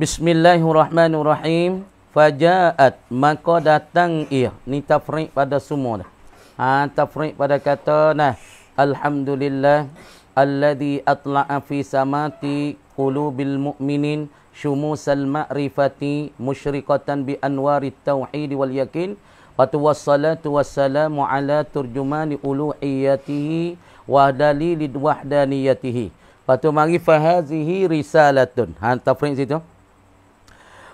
Bismillahirrahmanirrahim. Faja'at. Maka datang ia. Ni tafriq pada semua dah. Ha, tafriq pada kata nah. Alhamdulillah. Alladhi atla'a fi samati qulubil mu'minin. Shumusal ma'rifati. Mushriqatan bi anwari tawhidi wal yakin. Fatuwassalatu wassalamu ala turjumani uluhiyatihi. Wahdalilid wahdaniyatihi. Fatu ma'rifahazihi risalatun. Ha, tafriq situ.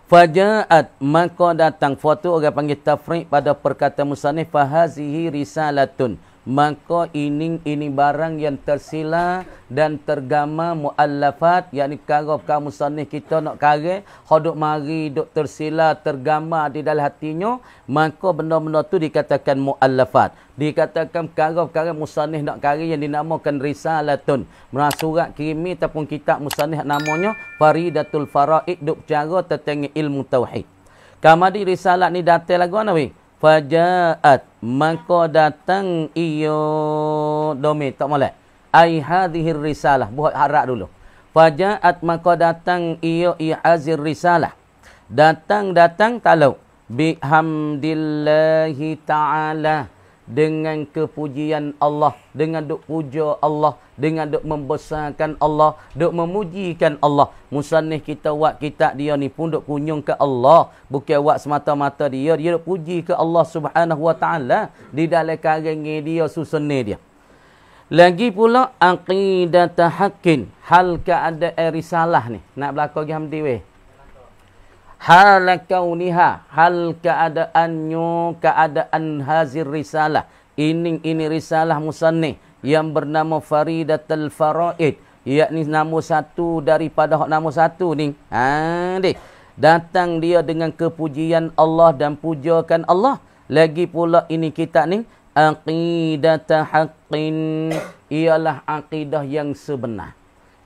Faja'at maka datang Fatu orang panggil tafriq pada perkataan musanif Fahazihi risalatun maka ini-ini barang yang tersila dan tergama muallafat yakni perkara kaum musannih kita nak kare hodok mari dok tersila tergama di dalam hatinya maka benda-benda tu dikatakan muallafat dikatakan perkara-perkara musannih nak kare yang dinamakan risalatun merah surat kirimi ataupun kitab musannih namanya faridatul faraid dok cara tentang ilmu tauhid kamadi risalat ni datang lagu ana Fajaat maka datang iyo domi tak boleh. Ai hadhir risalah buat harak dulu. Fajaat maka datang iyo i hazir risalah. Datang datang talau bihamdillahi ta'ala dengan kepujian Allah dengan duk puja Allah dengan duk membesarkan Allah duk memujikan Allah musannih kita buat kitab dia ni pun duk kunjung ke Allah bukan buat semata-mata dia dia duk puji ke Allah Subhanahu wa taala di dalam karang dia susun dia lagi pula aqidah tahqin hal ke ada risalah ni nak berlaku ke hamdi weh hal kauniha hal keadaannya keadaan hazir risalah ini ini risalah musannih yang bernama Faridatul Faraid yakni nama satu daripada hak nama satu ni ha ni datang dia dengan kepujian Allah dan pujakan Allah lagi pula ini kita ni aqidatul haqqin ialah akidah yang sebenar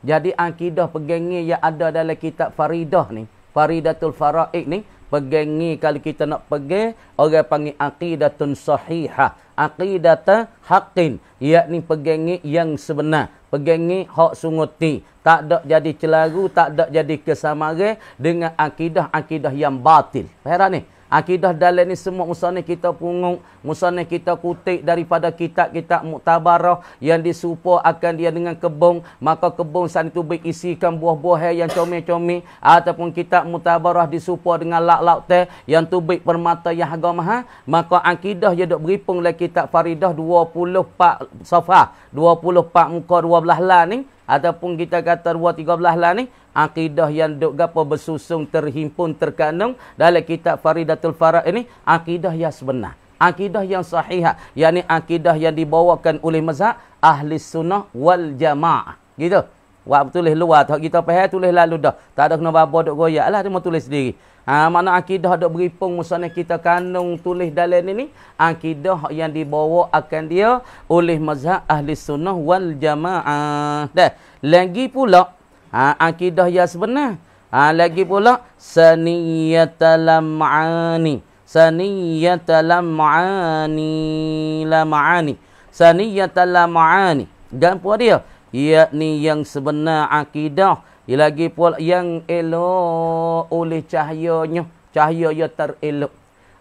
jadi akidah pegangnya yang ada dalam kitab Faridah ni Faridatul Faraid ni pegangi kalau kita nak pergi orang panggil aqidatun sahihah aqidata haqqin yakni pegangi yang sebenar pegangi hak sungguti tak ada jadi celaru tak ada jadi kesamaran dengan akidah-akidah yang batil faham ni Akidah dalil ni semua musanah kita punguk, musanah kita kutik daripada kitab-kitab muktabarah yang disupa akan dia dengan kebong, maka kebong san itu berisikan buah-buahan yang comel-comel ataupun kitab muktabarah disupa dengan lak-lak teh yang tu baik permata yang harga maha, maka akidah dia dok berhimpung lah kitab faridah 24 safah, 24 muka 12 lah ni ataupun kita kata 2 13 lah ni akidah yang duk gapo bersusung terhimpun terkandung dalam kitab Faridatul Farah ini akidah yang sebenar akidah yang sahihah yakni akidah yang dibawakan oleh mazhab ahli sunnah wal jamaah gitu waktu tulis luar tak kita faham tulis lalu dah tak ada kena babo duk goyaklah dia mau tulis sendiri ha makna akidah duk beripung musanna kita kandung tulis dalam ini akidah yang dibawa akan dia oleh mazhab ahli sunnah wal jamaah dah lagi pula ha, akidah yang sebenar. Ha, lagi pula saniyatalam'ani. Saniyatalam'ani lam'ani. Saniyatalam'ani. Dan pula dia? Yakni yang sebenar akidah. Lagi pula yang elok oleh cahayanya. Cahaya yang terelok.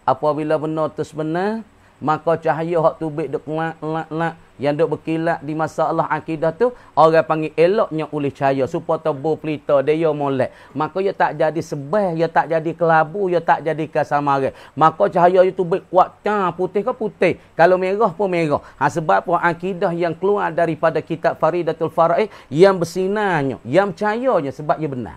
Apabila benar tersebenar, maka cahaya hak tubik dek lak lak lak yang duk berkilat di masalah akidah tu orang panggil eloknya oleh cahaya supaya tebu pelita dia yang molek maka ia tak jadi sebeh ia tak jadi kelabu ia tak jadi kasamare maka cahaya itu berkuat cah, putih ke putih kalau merah pun merah ha, sebab pun akidah yang keluar daripada kitab Faridatul Faraid yang bersinarnya yang cahayanya sebab ia benar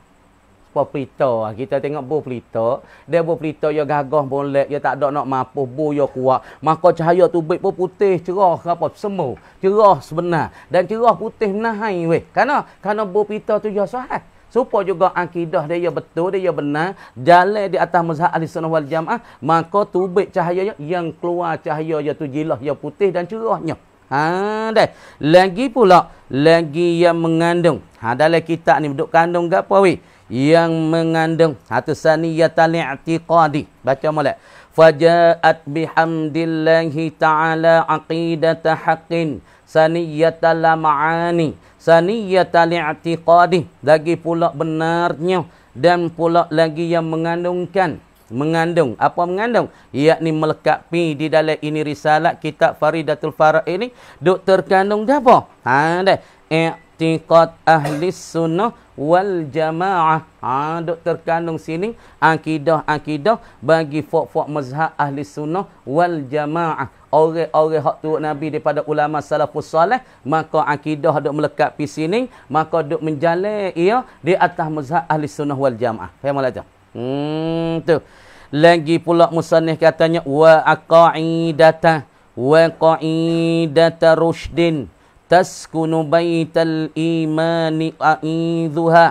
Puan pelita. Ha, kita tengok buah pelita. Dia buah pelita, dia gagah boleh. Dia tak ada nak mampu, bu, dia kuat. Maka cahaya tu baik pun putih. Cerah ke apa? Semua. Cerah sebenar. Dan cerah putih menahai. Weh. Kenapa? Kerana buah pelita tu dia sahat. Supaya juga akidah dia betul, dia benar. Jalan di atas mazhab ahli sunnah wal jamaah. Maka tubik cahayanya yang keluar cahaya dia tu jilah yang putih dan cerahnya. Ha, dah. Lagi pula, lagi yang mengandung. Ha, dalam kitab ni duduk kandung ke apa weh? yang mengandung hatta saniyatal i'tiqadi baca molek faja'at bihamdillahi ta'ala aqidata haqqin saniyatal ma'ani saniyatal i'tiqadi lagi pula benarnya dan pula lagi yang mengandungkan mengandung apa mengandung yakni melekapi di dalam ini risalah kitab faridatul Farah ini dok kandung dah apa ha dah i'tiqad ahli sunnah wal jamaah. Ha, duk terkandung sini akidah-akidah bagi fuq-fuq mazhab ahli sunnah wal jamaah. Orang-orang hak turut Nabi daripada ulama salafus salih, maka akidah duk melekat di sini, maka duk menjalin ia di atas mazhab ahli sunnah wal jamaah. Faham tak? Hmm, tu. Lagi pula musannih katanya, wa aqaidatah, wa qa'idata rushdin. تسكن بيت الإيمان أئذها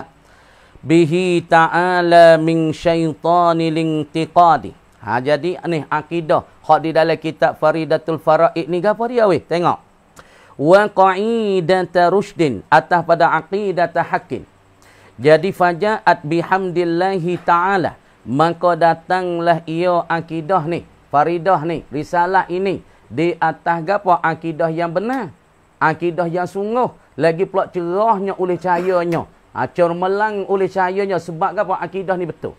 به تعالى من شيطان الانتقاد ها jadi ni akidah hak di dalam kitab faridatul faraid ni gapo dia weh tengok wa qaidata rusdin atas pada aqidata tahkin. jadi fajaat bihamdillahi taala maka datanglah ia akidah ni faridah ni risalah ini di atas gapo akidah yang benar akidah yang sungguh lagi pula cerahnya oleh cahayanya ha, cermelang oleh cahayanya sebab apa akidah ni betul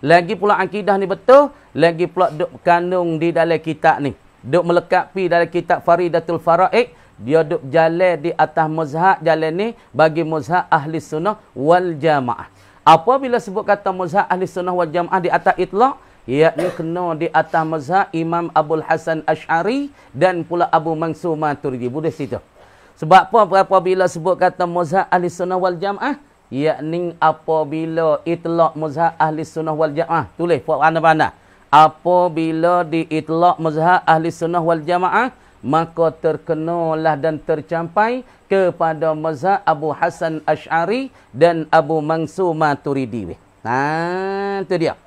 lagi pula akidah ni betul lagi pula duk kandung di dalam kitab ni duk melekapi dalam kitab faridatul faraid dia duk jalan di atas mazhab jalan ni bagi mazhab ahli sunnah wal jamaah apabila sebut kata mazhab ahli sunnah wal jamaah di atas itlaq Iaitu kena di atas mazhab Imam Abdul Hasan Ash'ari dan pula Abu Mansur Maturidi. Boleh situ. Sebab apa apabila sebut kata mazhab ahli sunnah wal jamaah? Yakni apabila itlak mazhab ahli sunnah wal jamaah. Tulis buat mana-mana. Apabila diitlak mazhab ahli sunnah wal jamaah, maka terkenalah dan tercampai kepada mazhab Abu Hasan Ash'ari dan Abu Mansur Maturidi. Nah, itu dia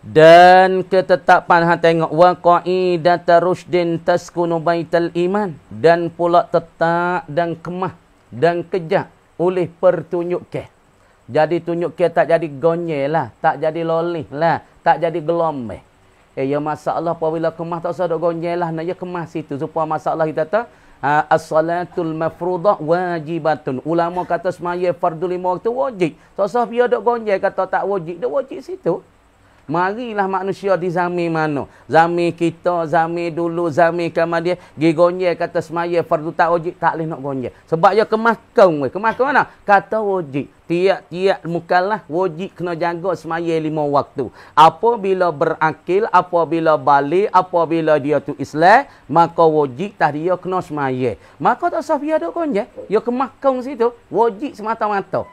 dan ketetapan ha tengok wa qaidata rusdin taskunu baital iman dan pula tetap dan kemah dan kejak oleh pertunjuk ke jadi tunjuk ke tak jadi gonyelah tak jadi lolih lah tak jadi gelombe eh ya masalah apabila kemah tak usah dak gonyelah nak ya kemah situ supaya masalah kita tak ha, as-salatul mafruḍah wajibatun ulama kata semaya fardu lima waktu wajib tak usah dia dak gonyel kata tak wajib dak wajib situ Marilah manusia di zamir mana. Zamir kita, zamir dulu, zamir kamar dia. Dia gonjir kata semaya, fardu tak wajib, tak boleh nak gonjir. Sebab dia kemahkan. Kemahkan mana? Kata wajib. Tiap-tiap mukalah wajib kena jaga semaya lima waktu. Apabila berakil, apabila balik, apabila dia tu Islam, maka wajib tak dia kena semaya. Maka tak sahabat dia ada gonjir. Dia kemahkan situ, wajib semata-mata.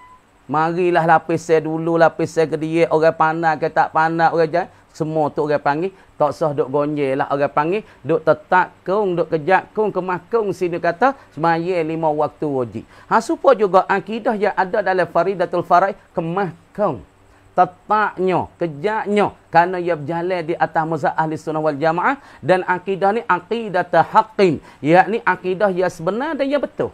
Marilah saya dulu, lapis lapisan kediri, orang panah ke tak panah, orang jahat. Semua tu orang panggil. Tak sah duk gonjel lah orang panggil. Duk tetak kong, duk kejak kong, kemah kong. Sini kata, semaya lima waktu wajib. Ha, supaya juga akidah yang ada dalam faridatul farai, kemah kong. Tetaknya, kejaknya. Kerana ia berjalan di atas masa ahli sunnah wal jamaah. Dan akidah ni, akidah terhaqim. Ia ni akidah yang sebenar dan yang betul.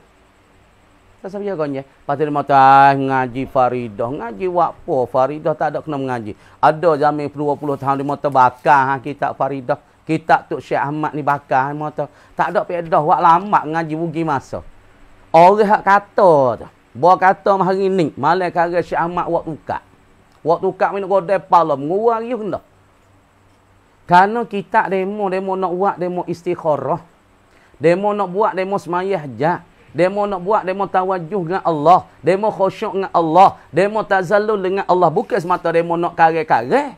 Tak sabar ya gonya. Pasal dia mata ah, ngaji Faridah, ngaji wakpo Faridah tak ada kena mengaji. Ada zaman 20 tahun di mata bakar ha ah, kita Faridah. Kitab Tok Syekh Ahmad ni bakar ha mata. Tak ada pedah wak lama ngaji bugi masa. Orang hak kata tu. Buat kata hari ni, malam kare Syekh Ahmad wak tukak. Wak tukak minum godai pala, mengurang yuk dah. Karena kita demo, demo nak buat, demo istikharah. Demo nak buat, demo semayah jat. Demo nak buat, demo tawajuh dengan Allah. Demo khusyuk dengan Allah. Demo tazalul dengan Allah. Bukan semata demo nak kare-kare.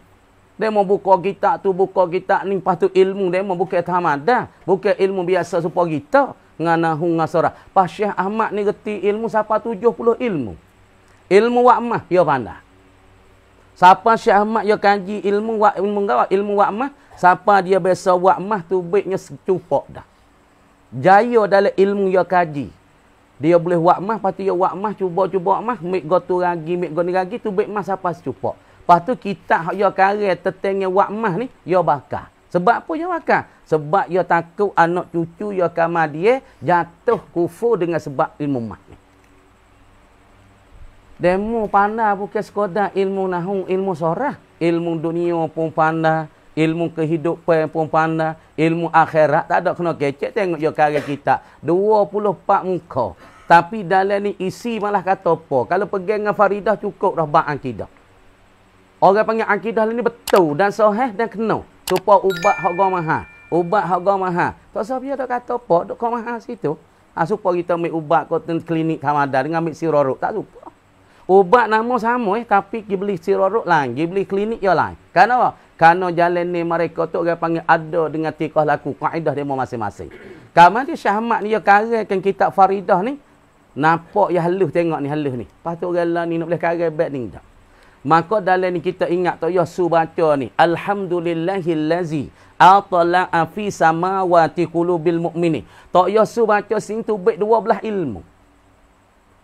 Demo buka kita tu, buka kita ni. Lepas tu ilmu demo bukan tamadah. Bukan ilmu biasa supaya kita. Nganahu ngasara. Pas Syekh Ahmad ni reti ilmu siapa 70 ilmu. Ilmu wakmah, ya pandai. Siapa Syekh Ahmad yang kanji ilmu wak ilmu gawak ilmu wakmah, siapa dia biasa wakmah tu baiknya secupak dah. Jaya dalam ilmu yang kaji. Dia boleh buat mas, lepas tu dia buat mas, cuba-cuba mas, mik go tu lagi, mik go ni lagi, tu baik mas apa secupa. Lepas tu kita hak dia karir tertengah buat mas ni, dia bakar. Sebab apa dia bakar? Sebab dia takut anak cucu dia kama dia jatuh kufur dengan sebab ilmu mah. ni. Demo pandai bukan sekadar ilmu nahu, ilmu sorah. Ilmu dunia pun pandai, ilmu kehidupan pun pandai ilmu akhirat tak ada kena kecek tengok je karya kita 24 muka tapi dalam ni isi malah kata apa kalau pergi dengan Faridah cukup dah bab akidah orang panggil akidah ni betul dan sahih dan kena supaya ubat hak gua mahal ubat hak gua mahal tak usah dia tak kata apa dok kau mahal situ ha, supaya kita ambil ubat kau klinik Kamada dengan ambil sirorok tak supaya Ubat nama sama eh, tapi dia beli sirorok lain, dia beli klinik yang lain. Kenapa? Kerana jalan ni mereka tu orang panggil ada dengan tikah laku. Kaedah dia masing-masing. Kamu ni syahmat ni, dia karakan kitab Faridah ni. Nampak yang halus tengok ni, halus ni. Lepas tu orang lain ni nak boleh karakan baik ni. Tak. Maka dalam ni kita ingat tu, Yesu ya, baca ni. Alhamdulillahillazi atala'a fi samawati kulubil mu'mini. Tak Yesu ya, baca sini tu baik dua belah ilmu.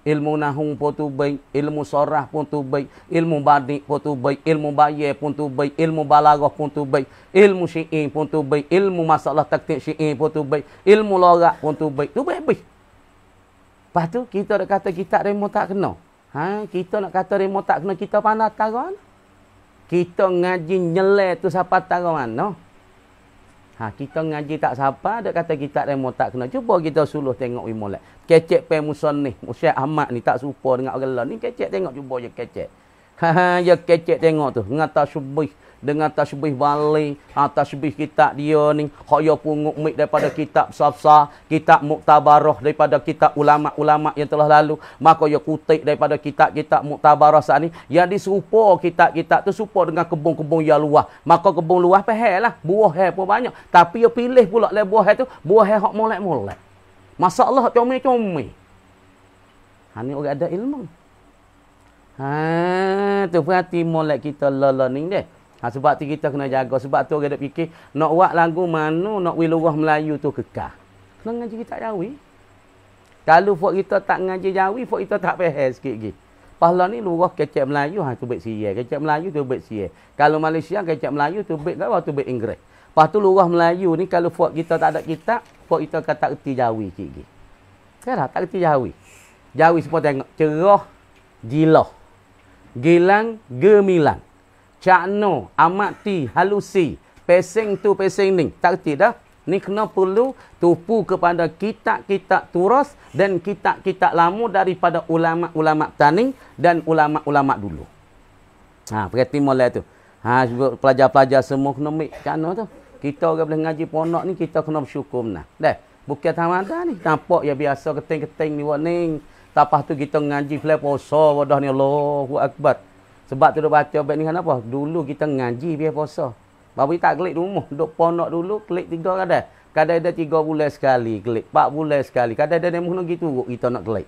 Ilmu nahung pun tu baik, ilmu sorah pun tu baik, ilmu badik pun tu baik, ilmu bayi pun tu baik, ilmu balagah pun tu baik, ilmu syi'in pun tu baik, ilmu masalah taktik syi'in pun tu baik, ilmu lorak pun tu baik. Tu baik-baik. Lepas tu, kita nak kata kita remo tak kena. Ha? Kita nak kata remo tak kena, kita pandai tarah mana? Kita ngaji nyelek tu siapa tarah mana? No? Ha, kita ngaji tak siapa ada kata kita tak remo tak kena. Cuba kita suluh tengok imolat. Kecek pe muson ni, Ustaz Ahmad ni tak serupa dengan orang lain. Ni kecek tengok cuba je kecek. Ha ha, ya kecek tengok tu. Ngata subuh dengan tasbih bali, ha, ah, tasbih kitab dia ni, khaya punguk mik daripada kitab safsa, kitab muktabarah daripada kitab ulama-ulama yang telah lalu, maka ya kutik daripada kitab-kitab muktabarah saat ni, yang diserupa kitab-kitab tu serupa dengan kebun-kebun yang luah. Maka kebun luah pehel lah, buah hai pun banyak. Tapi ya pilih pula lah buah hai tu, buah hai hak molek-molek. Masalah hak comel-comel. Ha ni orang ada ilmu. Ha tu perhati molek kita lala deh. Ha, sebab tu kita kena jaga. Sebab tu orang fikir, nak buat lagu mana, nak pergi luar Melayu tu kekal. Kena ngaji kita jawi. Kalau buat kita tak ngaji jawi, buat kita tak payah sikit lagi. Pahala ni luar kecek Melayu, ha, tu baik siya. Kecek Melayu, tu baik siya. Kalau Malaysia, kecek Melayu, tu baik kau, tu baik Inggeris. Lepas tu luar Melayu ni, kalau buat kita tak ada kitab, buat kita kata erti jawi sikit lagi. Kenapa? Ha, tak erti jawi. Jawi semua tengok. Ceroh, jiloh. Gilang, gemilang cakno, amati, halusi. peseng tu, pesing ni. Tak kerti dah. Ni kena perlu tupu kepada kitab-kitab turas dan kitab-kitab lama daripada ulama-ulama tani dan ulama-ulama dulu. Ha, perhati mulai tu. Ha, pelajar-pelajar semua kena ambil cakno tu. Kita orang boleh ngaji ponok ni, kita kena bersyukur menang. Dah. Bukit hamada ni. Nampak ya biasa keting-keting ni. Wak ni. Tapah tu kita ngaji flat poso. Wadah ni Allahu Akbar. Sebab tu dia baca baik ni kan apa? Dulu kita ngaji biar puasa. Bapak tak klik rumah. Duk ponok dulu, klik tiga kadang. Kadang ada tiga bulan sekali, klik. Empat bulan sekali. Kadang ada demo nak gitu, kita nak klik.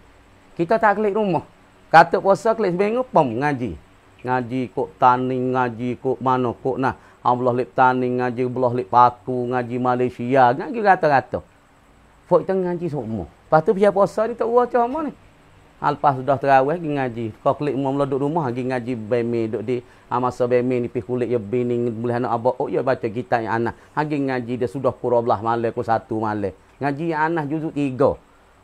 Kita tak klik rumah. Kata puasa, klik seminggu, pom, ngaji. Ngaji kok taning, ngaji kok mana, kok nah. Allah lip taning, ngaji Allah lip paku, ngaji Malaysia. Ngaji rata-rata. Fok kita ngaji semua. Lepas tu, biar puasa ni tak buat macam ni. Lepas sudah terawih, pergi ngaji. Kau klik mula mula duduk rumah, pergi ngaji bemi. Duduk di ha, masa bemi ni, pergi kulit ya bining. Boleh anak abang, oh ya baca kitab yang anak. Ha, pergi ngaji, dia sudah pura belah malam, aku satu malam. Ngaji yang anak juzuk tiga.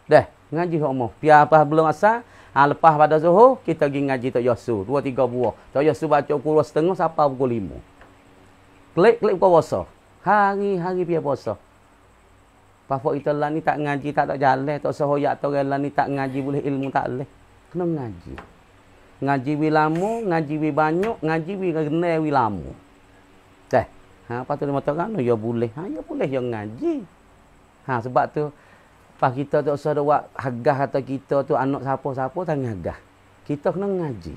Dah, ngaji kau mau. Pihak apa belum asal, ha, lepas pada zuhur, kita pergi ngaji Tok Yosu. Dua, tiga buah. Tok Yosu baca kurus setengah, sampai pukul lima. Klik, klik kau bosok. Hari-hari pihak bosok. Pafok kita lah ni tak ngaji, tak tak jalan, tak sehoyak tu orang lah ni tak ngaji boleh ilmu tak boleh. Kena ngaji. Ngaji wi lama, ngaji wi banyak, ngaji wi kena wi lama. Teh. Ha, apa tu mata kan? Ya boleh. Ha, ya boleh yang ngaji. Ha, sebab tu pas kita tak usah buat hagah atau kita tu anak siapa-siapa tak ngagah. Kita kena ngaji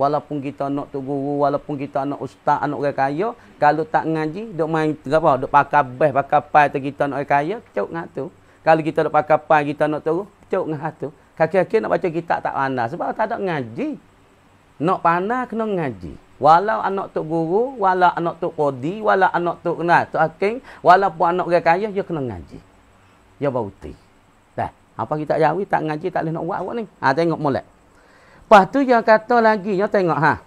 walaupun kita nak tu guru, walaupun kita nak ustaz, anak orang kaya, kalau tak ngaji, dok main apa, dok pakai beh, pakai pai tu kita anak orang kaya, kecuk dengan tu. Kalau kita dok pakai pai kita nak tu, cuk dengan tu. Kaki-kaki nak baca kitab tak pandai sebab tak ada ngaji. Nak pandai kena ngaji. Walau anak tu guru, walau anak tu kodi, walau anak tu kena tu aking, walaupun anak orang kaya, dia kena ngaji. Dia bauti. Dah. Apa kita jawi, tak ngaji, tak boleh nak buat awak ni. Ha, tengok mulai. Lepas tu yang kata lagi, yang tengok ha.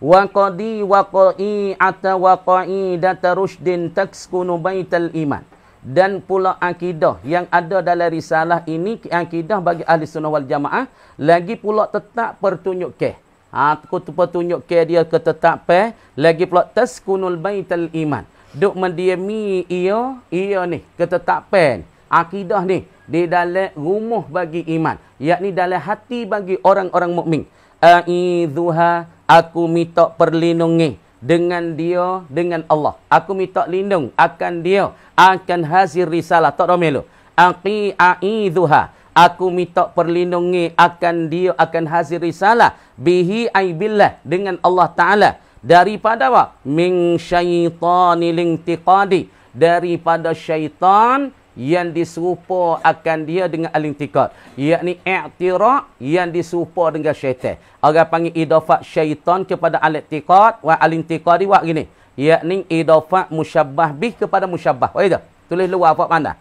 Wa qadi wa qai ata wa qai datarusdin takskunu baital iman. Dan pula akidah yang ada dalam risalah ini akidah bagi ahli sunnah wal jamaah lagi pula tetap pertunjuk ke. Ha tu pertunjuk ke dia ke tetap pe lagi pula taskunul baital iman. Duk mendiami ia ia ni ke tetap pen akidah ni di dalam rumah bagi iman yakni dalam hati bagi orang-orang mukmin aizuha aku minta perlindungi dengan dia dengan Allah aku minta lindung akan dia akan hasil risalah tak romelo aqi aizuha aku minta perlindungi akan dia akan hasil risalah bihi aibillah dengan Allah taala daripada wa min syaitani lintiqadi daripada syaitan yang diserupa akan dia dengan al-intiqad yakni i'tiraq yang diserupa dengan syaitan orang panggil idafat syaitan kepada al-intiqad wa al-intiqadi wa gini yakni idafat musyabbah bih kepada musyabbah apa itu tulis luar apa mana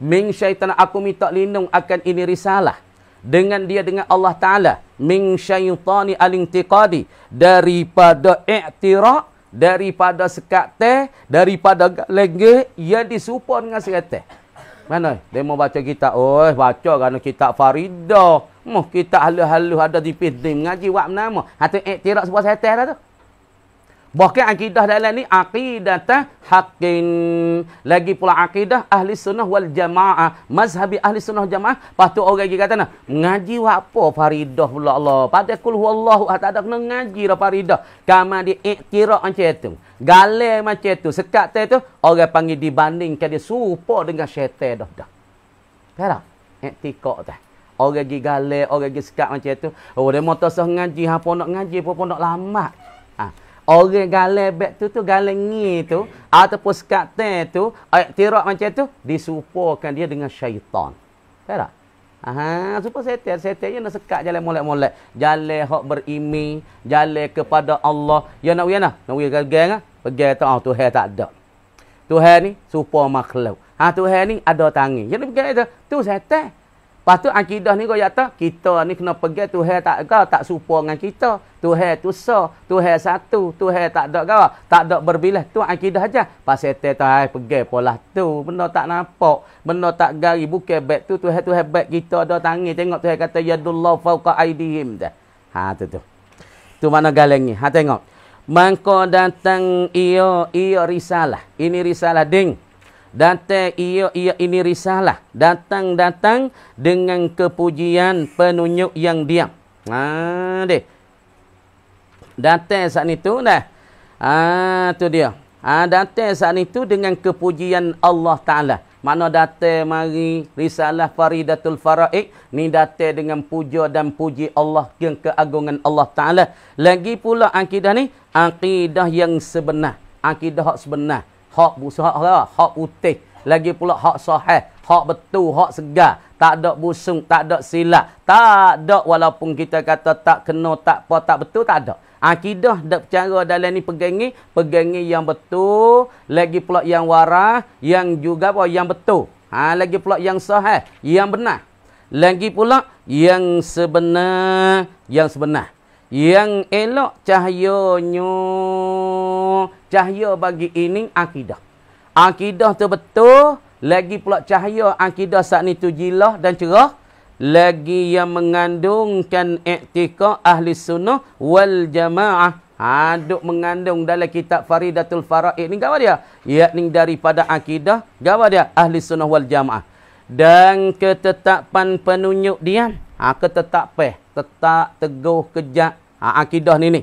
min syaitan aku minta lindung akan ini risalah dengan dia dengan Allah taala min syaitani al-intiqadi daripada i'tiraq daripada sekat teh daripada lege yang diserupa dengan sekat teh mana? dia mau baca kitab. Oh, baca kerana kitab Farida. Muh, kitab halus-halus ada di pintu mengaji wak nama. Hatu iktirak eh, sebuah setel dah tu. Bahkan akidah dalam ni aqidatan haqqin. Lagi pula akidah ahli sunnah wal jamaah. Mazhabi ahli sunnah jamaah. Lepas tu orang lagi kata, mengaji apa faridah pula Allah. Pada kul huwallahu, tak ada kena mengaji lah faridah. Kamu dia ikhtirak macam tu. Galil macam tu. Sekat tu, tu orang panggil dibandingkan dia serupa dengan syaitan dah dah. Faham tak? Etikok tu. Orang pergi galil, orang pergi sekat macam tu. Oh, dia mahu tersah ngaji, apa nak ngaji, apa nak lamak. Ha. Orang galil bek tu tu, galil ni tu, ataupun sekat tu tu, ayat tirak macam tu, disupakan dia dengan syaitan. Faham tak? Aha, supaya setel setel yang nak sekat jalan molek molek, jalan hok berimi, jalan kepada Allah. Ya nak uyan lah, nak uyan gagang lah pergi tu oh, Tuhan tak ada. Tuhan ni supa makhluk. Ha Tuhan ni ada tangi. Jadi pergi tu tu setan. tu akidah ni kau kata kita ni kena pergi Tuhan tak ada tak supa dengan kita. Tuhan tu so, Tuhan satu, Tuhan tak ada kau, tak ada berbilah tu akidah aja. Pas setan tu ai pergi pola tu, benda tak nampak, benda tak gari bukan bag tu Tuhan tu hebat kita ada tangi tengok Tuhan kata yadullah fauqa aidihim dah. Ha tu tu. Tu mana galeng ni? Ha tengok. Maka datang ia, ia risalah. Ini risalah, ding. Datang ia, ia ini risalah. Datang-datang dengan kepujian penunjuk yang diam. Haa, deh. Datang saat itu, dah. Haa, tu dia. Haa, datang saat itu dengan kepujian Allah Ta'ala. Mana datang mari risalah Faridatul Faraik ni datang dengan puja dan puji Allah yang keagungan Allah Taala. Lagi pula akidah ni akidah yang sebenar. Akidah hak sebenar. Hak busuk hak hak utih. Lagi pula hak sahih, hak betul, hak segar. Tak ada busung, tak ada silap. Tak ada walaupun kita kata tak kena, tak apa, tak betul, tak ada akidah dak percaya dalam ni pegang ni pegang ni yang betul lagi pula yang waras yang juga apa yang betul ha lagi pula yang sah yang benar lagi pula yang sebenar yang sebenar yang elok cahayanya cahaya bagi ini akidah akidah tu betul lagi pula cahaya akidah saat ni tu jilah dan cerah lagi yang mengandungkan i'tikad ahli sunnah wal jamaah aduk ha, mengandung dalam kitab faridatul faraid ni gawa dia yakni daripada akidah gawa dia ahli sunnah wal jamaah dan ketetapan penunjuk dia ha ketetapan tetap teguh kejak ha, akidah ni ni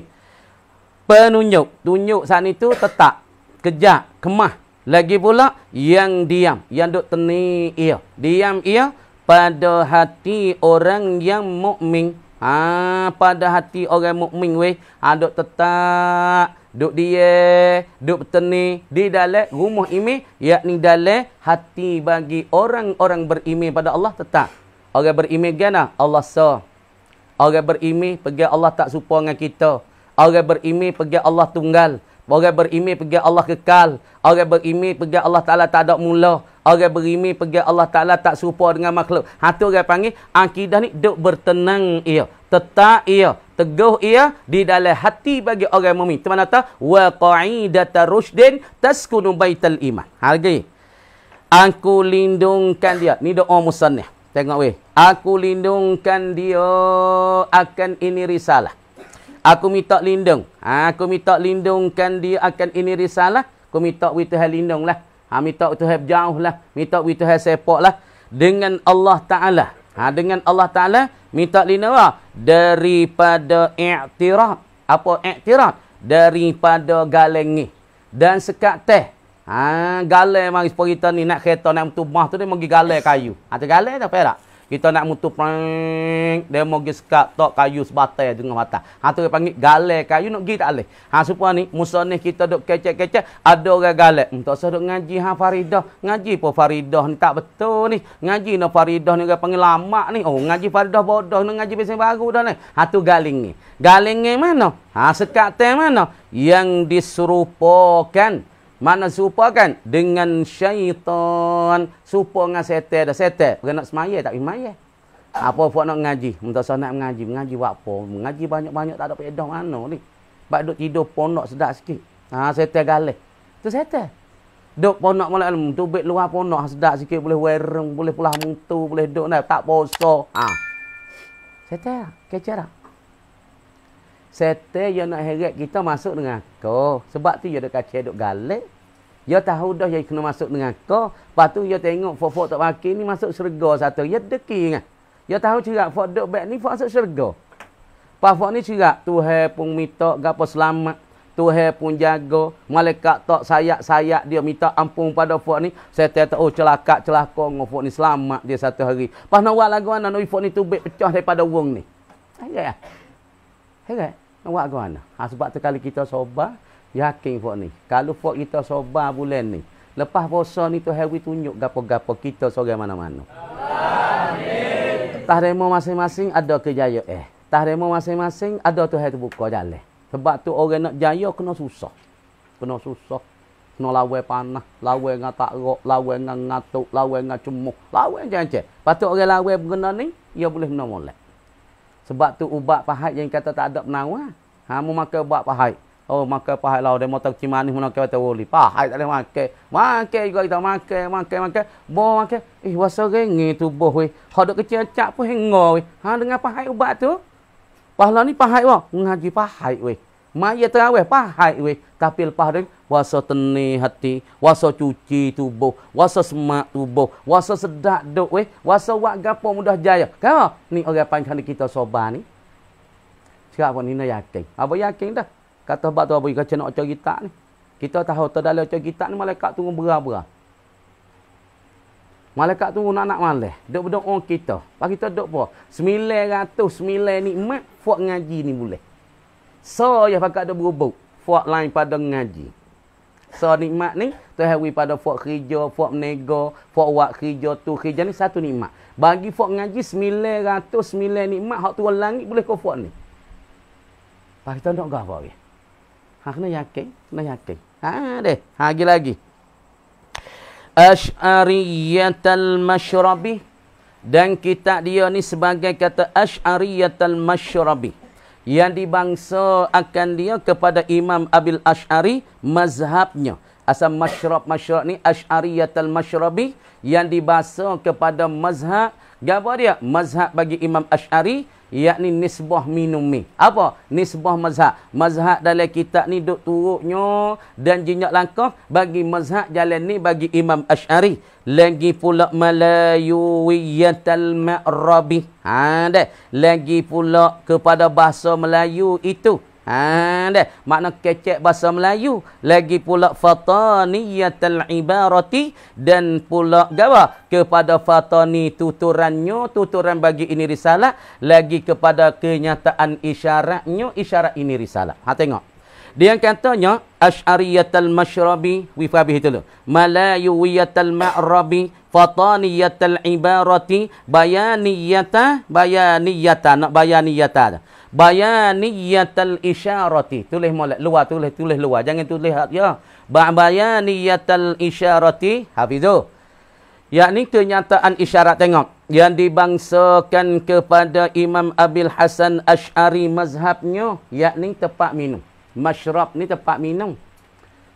penunjuk tunjuk saat itu tetap kejak kemah lagi pula yang diam yang duk teni ia diam ia pada hati orang yang mukmin ha pada hati orang mukmin weh ada ha, tetak, tetap duk dia duk teni di dalam rumah ini yakni dalam hati bagi orang-orang berimi pada Allah tetak. orang berimi gana Allah so orang berimi pergi Allah tak serupa dengan kita orang berimi pergi Allah tunggal orang berimi pergi Allah kekal orang berimi pergi Allah Taala tak ada mula Orang berimi pergi Allah Ta'ala tak serupa dengan makhluk. Itu ha, orang panggil, akidah ni duk bertenang ia. tetap ia. Teguh ia di dalam hati bagi orang mumin. Mana tahu? wa qa'idata rushdin taskunu baital iman. Harga Aku lindungkan dia. Ni doa musan ni. Tengok weh. Aku lindungkan dia akan ini risalah. Aku minta lindung. Ha, aku minta lindungkan dia akan ini risalah. Aku minta wituhan lindung lah. Ha minta jauh lah, minta bagi Tuhan lah dengan Allah Taala. Ha dengan Allah Taala minta lindunglah daripada i'tirad. Apa i'tirad? Daripada galeng ni. Dan sekat teh. Ha galeng mari sporita ni nak kereta nak tumbah tu dia pergi galeng kayu. Ha tergalek tak payah kita nak mutu prank. Dia mau pergi sekat tak kayu sebatai dengan mata. Ha tu dia panggil galai kayu nak pergi tak boleh. Ha supaya ni musa ni kita duk kecek-kecek. Ada orang galai. Hmm, tak usah duk ngaji ha Faridah. Ngaji pun Faridah ni tak betul ni. Ngaji ni Faridah ni orang panggil lama ni. Oh ngaji Faridah bodoh ni ngaji pesan baru dah ni. Ha tu galingi. Galingi mana? Ha sekat teh mana? Yang diserupakan mana serupa kan? Dengan syaitan. Serupa dengan setan dah setan. Bukan nak semaya tak boleh semaya. Apa buat nak mengaji? Minta saya nak mengaji. Mengaji buat apa? Mengaji banyak-banyak tak ada pedang mana ni. Sebab duduk tidur ponok sedap sikit. Ha, setan galih. Itu setan. Duk ponok malam ilmu. Tu bit luar ponok sedap sikit. Boleh wereng, boleh pulah mutu, boleh duduk naik. Tak poso. Ha. Setan lah. Kecer lah. yang nak heret kita masuk dengan kau. Sebab tu dia dekat kacau duduk galik. Dia ya tahu dah dia kena masuk dengan kau. Lepas tu dia ya tengok fok-fok tak pakai ni masuk syurga satu. Dia ya deki kan. Dia tahu cerak fok duduk back ni fok masuk syurga. Lepas fok ni cerak. Tuhai pun minta gapa selamat. Tuhai pun jaga. Malaikat tak sayak-sayak dia minta ampun pada fok ni. Saya tahu oh celaka celaka dengan fok ni selamat dia satu hari. Lepas nak buat lagu mana nak fok ni tubik pecah daripada wong ni. Hei kan? Hei kan? Nak buat lagu mana? Ha, sebab tu kali kita sobat. Yakin buat ni. Kalau buat kita sobar bulan ni. Lepas puasa ni tu hari tunjuk gapo-gapo kita sorang mana-mana. Amin. Tahremo masing-masing ada kejaya eh. Tahremo masing-masing ada tu hari terbuka jalan. Sebab tu orang nak jaya kena susah. Kena susah. Kena lawe panah, lawe dengan tak rok, lawe dengan ngatuk, lawe dengan cemuk, lawe dengan cek. tu orang lawe berguna ni, ia boleh menolak. Sebab tu ubat pahit yang kata tak ada penawar. Ha, mau makan ubat pahit oh makan pahat lau demo oh, tak cima ni mun kata boleh pahat tak leh makan makan juga kita makan makan makan bo makan eh wasa rengi tu bo we hodok kecil cak pun hengo we ha dengan pahat ubat tu pahala ni pahat wa ngaji pahat we Maya terawih pahai weh. Tapi lepas dia, wasa teni hati, wasa cuci tubuh, wasa semak tubuh, wasa sedak duk weh, wasa wak gapo mudah jaya. Kau, ni orang panggil kita sobat ni. Cakap apa ni nak yakin. Apa yakin dah? Tahu sebab tu apa yang kacau nak cerita ni. Kita tahu terdala cerita ni malaikat tunggu berah-berah. Malaikat tunggu nak nak malah. Duk berdoa orang kita. bagi kita dok apa? Sembilan ratus, sembilan nikmat. Fuak ngaji ni boleh. So, ya pakat dia berubuk. Fuak lain pada ngaji. So, nikmat ni. Terhari pada fuak kerja, fuak menega. Fuak wak kerja tu. Kerja ni satu nikmat. Bagi fuak ngaji, sembilan ratus, sembilan nikmat. Hak tu langit boleh kau fuak ni. Pak kita nak gawa ya. Ha kena yakin, kena yakin. Ha deh, ha, lagi lagi. Asy'ariyatal masyrabi dan kita dia ni sebagai kata Asy'ariyatal masyrabi yang dibangsa akan dia kepada Imam Abil Ashari mazhabnya. Asal masyrab masyrab ni Asy'ariyatal masyrabi yang dibasa kepada mazhab gapo dia? Mazhab bagi Imam Ashari ia ni nisbah minum mi. Apa? Nisbah mazhab. Mazhab dalam kitab ni duk turuknya dan jinak langkah bagi mazhab jalan ni bagi Imam Ash'ari. Lagi pula Melayu wiyatal ma'rabi. Ha, dah. Lagi pula kepada bahasa Melayu itu. Ha deh, makna kecek bahasa Melayu, lagi pula fataniyatul ibarati dan pula gawa kepada fatani tuturannya, tuturan bagi ini risalah, lagi kepada kenyataan isyaratnya, isyarat ini risalah. Ha tengok. Dia yang katanya asy'ariyatul masyrabi wifabi itu lo. Malayuwiyatul ma'rabi fataniyat al-ibarati bayaniyata bayaniyata nak bayaniyata bayaniyat al-isyarati tulis molek luar tulis tulis luar jangan tulis hak ya ba bayaniyat al-isyarati hafizu yakni kenyataan isyarat tengok yang dibangsakan kepada Imam Abil Hasan Ash'ari mazhabnya yakni tempat minum masyrab ni tempat minum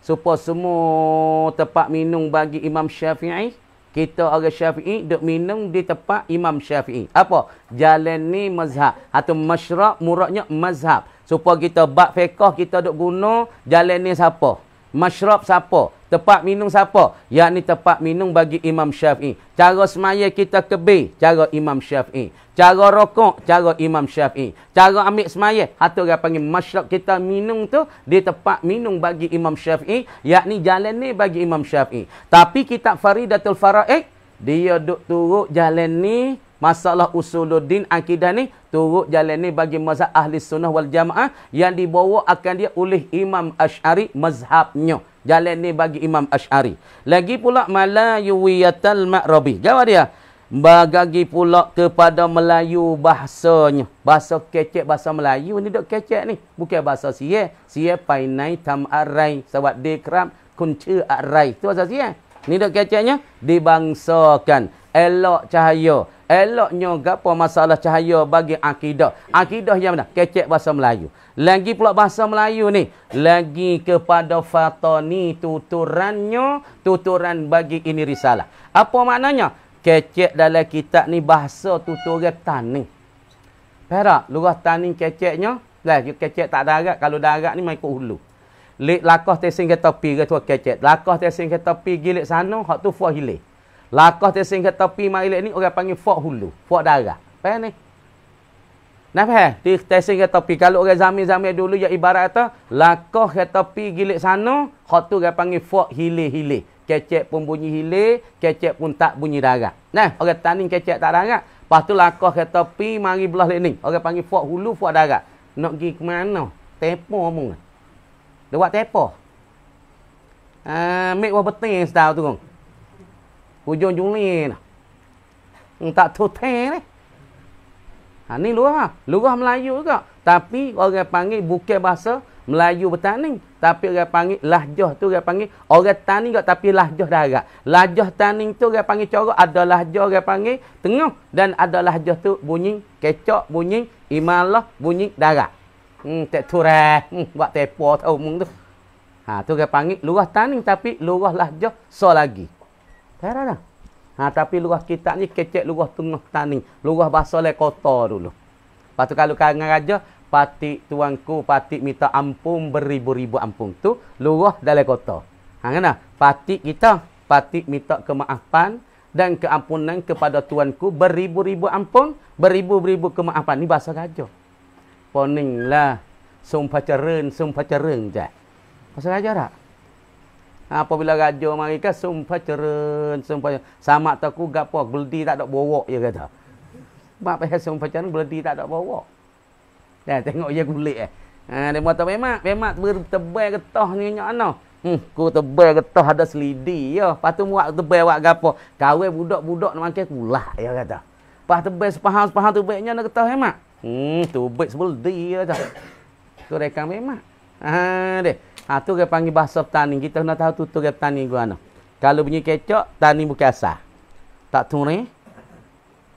supaya semua tempat minum bagi Imam Syafi'i kita orang syafi'i duk minum di tempat imam syafi'i. Apa? Jalan ni mazhab. Atau masyarak muraknya mazhab. Supaya kita buat fekah kita duk guna jalan ni siapa? Masyrab siapa? Tempat minum siapa? Yang ni tempat minum bagi Imam Syafi'i. Cara semaya kita kebih, cara Imam Syafi'i. Cara rokok, cara Imam Syafi'i. Cara ambil semaya, Atau orang panggil masyrab kita minum tu, dia tempat minum bagi Imam Syafi'i. Yang ni jalan ni bagi Imam Syafi'i. Tapi kitab Faridatul Fara'ik, dia duduk turut jalan ni, Masalah usuluddin akidah ni turut jalan ni bagi mazhab ahli sunnah wal jamaah yang dibawa akan dia oleh Imam Ash'ari mazhabnya. Jalan ni bagi Imam Ash'ari. Lagi pula Melayu wiyatal ma'rabi. Jawab dia. Bagagi pula kepada Melayu bahasanya. Bahasa kecek, bahasa Melayu ni dok kecek ni. Bukan bahasa siya. Siya painai tam arai. Sebab dekram kunci arai. Itu bahasa siya. Ni dok keceknya. Dibangsakan. Elok cahaya. Eloknya gapo masalah cahaya bagi akidah. Akidah yang mana? Kecek bahasa Melayu. Lagi pula bahasa Melayu ni. Lagi kepada fatani tuturannya. Tuturan bagi ini risalah. Apa maknanya? Kecek dalam kitab ni bahasa tuturan tani. Perak, lurah tani keceknya. Lah, kecek tak darat. Kalau darat ni, main hulu. Lek lakah tesing ke tepi ke tu kecek. Lakah tesing ke tepi gilik sana, hak tu fuah hilir. Lakah dia singgah tepi mailik ni orang panggil fok hulu, fok darah. Faham ni? Nah faham? Dia singgah tepi. Kalau orang zamir-zamir dulu ya ibarat kata, lakah ke tepi gilik sana, hak tu orang panggil fok hile-hile. Kecek pun bunyi hile, kecek pun tak bunyi darah. Nah, orang tani kecek tak darah. Lepas tu lakah ke tepi mari belah lain ni. Orang panggil fok hulu, fok darah. Nak pergi ke mana? Tepo mu. Dia buat tepo. Uh, Mek buah beting yang sedar tu hujung-hujung ni nah. Hmm, tak total ni ha ni lurah lah. lurah Melayu juga tapi orang panggil bukan bahasa Melayu bertani tapi orang panggil lahjah tu orang panggil orang tani juga tapi lahjah darat lahjah tani tu orang panggil corak ada lahjah orang panggil tengah dan ada lahjah tu bunyi kecok bunyi imalah bunyi darat hmm tak turah hmm, buat tepo tau mung tu ha tu orang panggil lurah tani tapi lurah lahjah so lagi Kira dah. Ha, tapi luah kita ni kecek luah tengah tani. Luah basah le kotor dulu. Lepas tu kalau kangen raja, patik tuanku, patik minta ampun beribu-ribu ampun. Tu luah dalam kotor. Ha, kena? Patik kita, patik minta kemaafan dan keampunan kepada tuanku beribu-ribu ampun, beribu-ribu kemaafan. Ni basa raja. Poning lah. Sumpah cerun, sumpah cerun je. basa raja tak? Lah apabila raja mari kan sumpah cerun sumpah sama taku gapo beldi tak ada bawak dia kata mak pasal sumpah cerun beldi tak ada bawak dah tengok dia kulit eh ha dia mata memang memang bertebal getah ni nyak ana hmm ku tebal getah ada selidi ya patu muak tebal wak gapo kawin budak-budak nak makan kulah dia kata pas tebal sepahan sepahan tu baiknya nak getah memang hmm tu baik sebeldi dia kata tu rekam memang ha ah, deh Ha tu dia panggil bahasa petani. Kita nak tahu tutur dia petani gua ana. Kalau bunyi kecok, tani bukan asal. Tak turun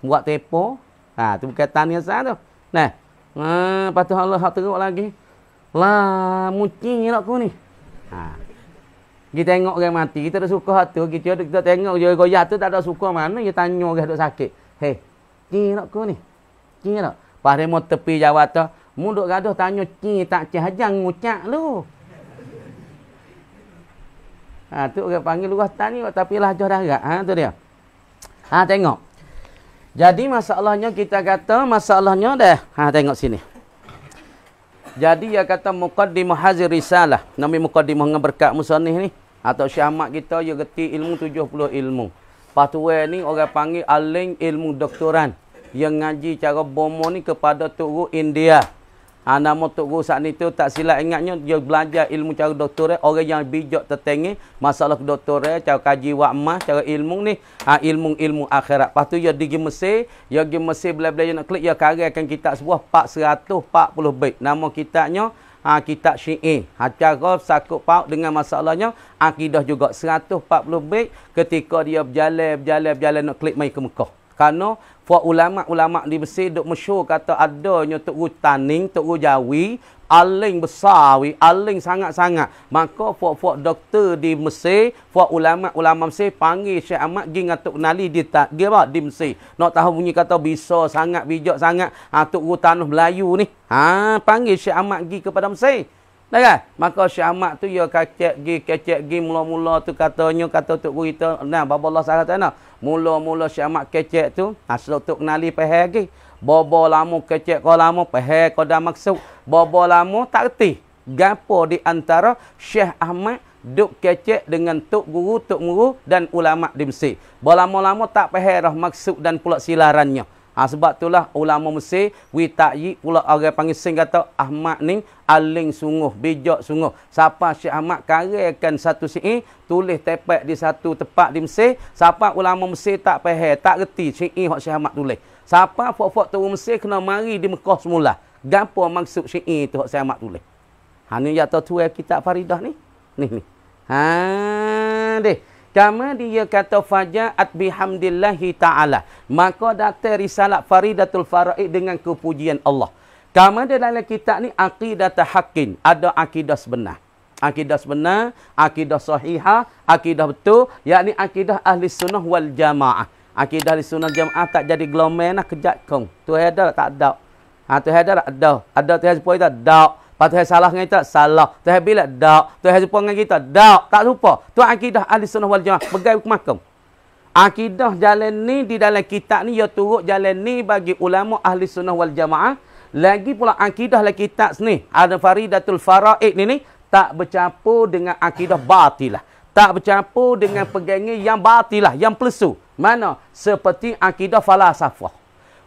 Buat tepo. Ha tu bukan tani asal tu. Nah. Ha patu Allah hak teruk lagi. Lah mucing nak aku ni. Ha. Kita tengok orang mati, kita tak suka hatu, kita kita tengok dia goyah tu tak ada suka mana, dia tanya orang duk sakit. Hei, cing nak aku ni. Cing nak. Pas dia mau tepi jawatan, mu duk gaduh tanya cing tak cing hajang ngucak lu. Ha tu orang panggil lurah tani tapi lajah lah darat. Ha tu dia. Ha tengok. Jadi masalahnya kita kata masalahnya dah. Ha tengok sini. Jadi ya kata muqaddimah hazir risalah. Nabi muqaddimah dengan berkat musannih ni atau syahmat kita dia reti ilmu 70 ilmu. Patue ni orang panggil aling ilmu doktoran yang ngaji cara bomo ni kepada tok India. Anak nama Tok Guru saat ni tu tak silap ingatnya dia belajar ilmu cara doktor eh, orang yang bijak tertengih masalah doktor eh. cara kaji wakmah cara ilmu ni ha, ilmu-ilmu akhirat lepas tu dia pergi Mesir dia pergi Mesir bila-bila dia nak klik dia karyakan kitab sebuah 440 baik nama kitabnya ha, kitab syi'i ha, cara sakut paut dengan masalahnya akidah juga 140 baik ketika dia berjalan berjalan berjalan nak klik mai ke Mekah kerana buat ulama-ulama di Mesir duk mesyur kata adanya Tok Guru Taning, Tok Guru Jawi, aling besar aling sangat-sangat. Maka buat-buat doktor di Mesir, buat ulama-ulama Mesir panggil Syekh Ahmad pergi dengan Tok Nali di tak dia apa di Mesir. Nak tahu bunyi kata bisa sangat bijak sangat ha Tok Guru Tanah Melayu ni. Ha panggil Syekh Ahmad pergi kepada Mesir. Nah, kan? Maka Syekh Ahmad tu ya kecek gi kecek gi mula-mula tu katanya kata tok berita nah bab Allah sangat tu nah. Mula-mula Syekh Ahmad kecek tu asal tok kenali pehe gi. Bobo lamo kecek ko lama pehe ko dah maksud. Bobo lamo tak reti. Gapo di antara Syekh Ahmad duk kecek dengan tok guru tok guru dan ulama di Mesir. Bolama-lama tak pehe dah maksud dan pula silarannya. Ha, sebab itulah ulama Mesir, Witaqyi pula orang panggil sing kata Ahmad ni aling sungguh, bijak sungguh. Siapa Syekh Ahmad karyakan satu si'i, e, tulis tepat di satu tempat di Mesir. Siapa ulama Mesir tak faham, tak reti si'i yang e Syekh Ahmad tulis. Siapa fok-fok tu Mesir kena mari di Mekah semula. Gampu maksud si'i e tu yang Syekh Ahmad tulis. Ha, ni yang tahu tu kitab Faridah ni. Ni ni. Ha, deh. Pertama dia kata faja'at bihamdillahi ta'ala. Maka datang risalah faridatul faraid dengan kepujian Allah. Kama dia dalam kitab ni aqidah tahakin. Ada akidah sebenar. Akidah sebenar, akidah sahihah, akidah betul. Yakni akidah ahli sunnah wal jamaah. Akidah ahli sunnah jamaah tak jadi gelomena lah nak kejat Tu ada tak ada. Ha, tu ada tak ada. Ada tu ada tak ada. Patuhai salah dengan kita? Salah. Tuhai bila? Tak. Tuhai lupa dengan kita? Tak. Tak lupa. Itu akidah ahli sunnah wal jamaah. Pegai hukum Akidah jalan ni di dalam kitab ni, ia ya turut jalan ni bagi ulama ahli sunnah wal jamaah. Lagi pula akidah lah kitab ni. Al-Faridatul Faraid ni ni. Tak bercampur dengan akidah batilah. Tak bercampur dengan pegangan yang batilah. Yang pelesu. Mana? Seperti akidah falasafah.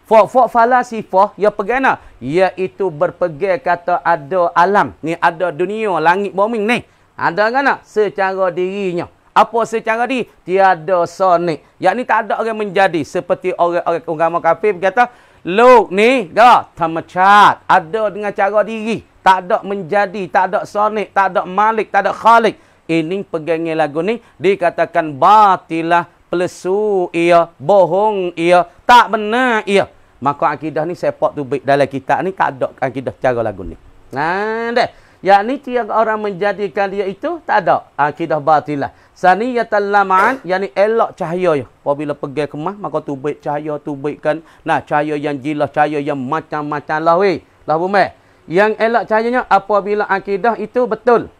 Fok-fok falasifah yang pergana. Iaitu berpegang kata ada alam. Ni ada dunia, langit, bumi ni. Ada kan nak? Secara dirinya. Apa secara diri? Tiada sonik. Yang ni tak ada orang menjadi. Seperti orang-orang agama kafir berkata. Luk ni, dah termecat. Ada dengan cara diri. Tak ada menjadi. Tak ada sonik. Tak ada malik. Tak ada khalik. Ini pegangnya lagu ni. Dikatakan batilah pelesu ia, bohong ia, tak benar ia. Maka akidah ni sepak tu baik dalam kitab ni tak ada akidah cara lagu ni. Nah, deh. Yang ni tiap orang menjadikan dia itu tak ada akidah batilah. Sani ya talaman, yang ni elok cahaya ya. Apabila pergi kemah, maka tu baik cahaya tu baikkan. Nah, cahaya yang jilah, cahaya yang macam-macam lah weh. Lah bumeh. Yang elak cahayanya apabila akidah itu betul.